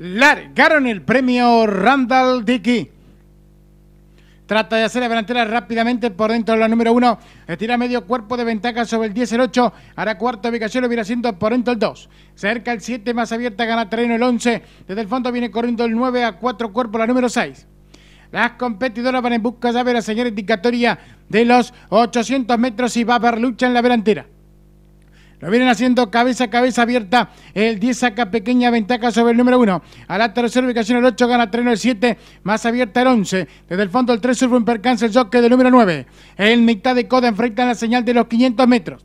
largaron el premio Randall Dickey. Trata de hacer la delantera rápidamente por dentro de la número 1. Estira medio cuerpo de ventaja sobre el 10, el 8. Hará cuarta ubicación, lo viene haciendo por dentro el 2. Cerca el 7, más abierta, gana terreno el 11. Desde el fondo viene corriendo el 9 a 4 cuerpo, la número 6. Las competidoras van en busca ya de la señal indicatoria de los 800 metros y va a haber lucha en la delantera. Lo vienen haciendo cabeza a cabeza abierta. El 10 saca pequeña ventaja sobre el número 1. A la tercera ubicación el 8 gana Treno el 7. Más abierta el 11. Desde el fondo el 3 sufre un percance el choque del número 9. En mitad de coda enfrentan la señal de los 500 metros.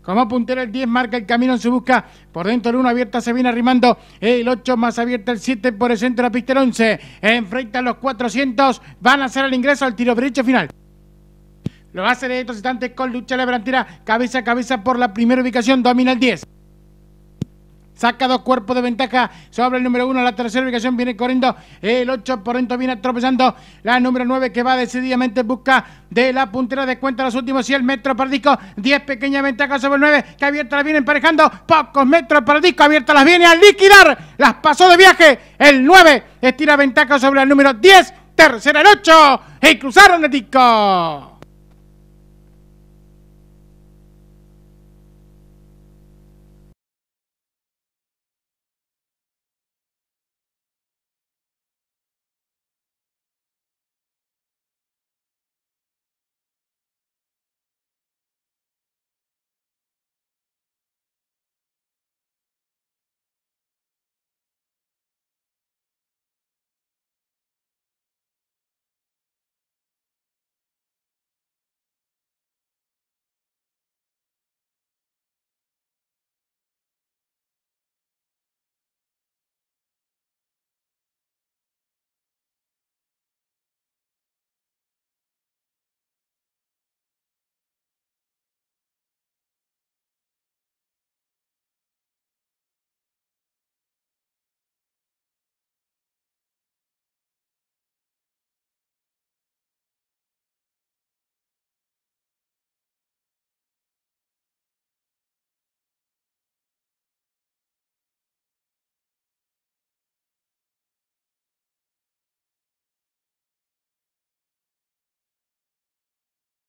Como puntero el 10 marca el camino en su busca. Por dentro el 1 abierta se viene arrimando. El 8 más abierta el 7 por el centro de la pista el 11. Enfrentan los 400. Van a hacer el ingreso al tiro derecho final. Lo hace de estos instantes con lucha Lebrantira. Cabeza a cabeza por la primera ubicación. Domina el 10. Saca dos cuerpos de ventaja sobre el número 1. La tercera ubicación viene corriendo. El 8 por dentro viene tropezando. La número 9 que va decididamente en busca de la puntera de cuenta. Los últimos 100 metros para el disco. 10 pequeñas ventajas sobre el 9. Que abierta las viene emparejando. Pocos metros para el disco. Abierta las viene a liquidar. Las pasó de viaje. El 9 estira ventaja sobre el número 10. Tercera el 8. Y cruzaron el disco.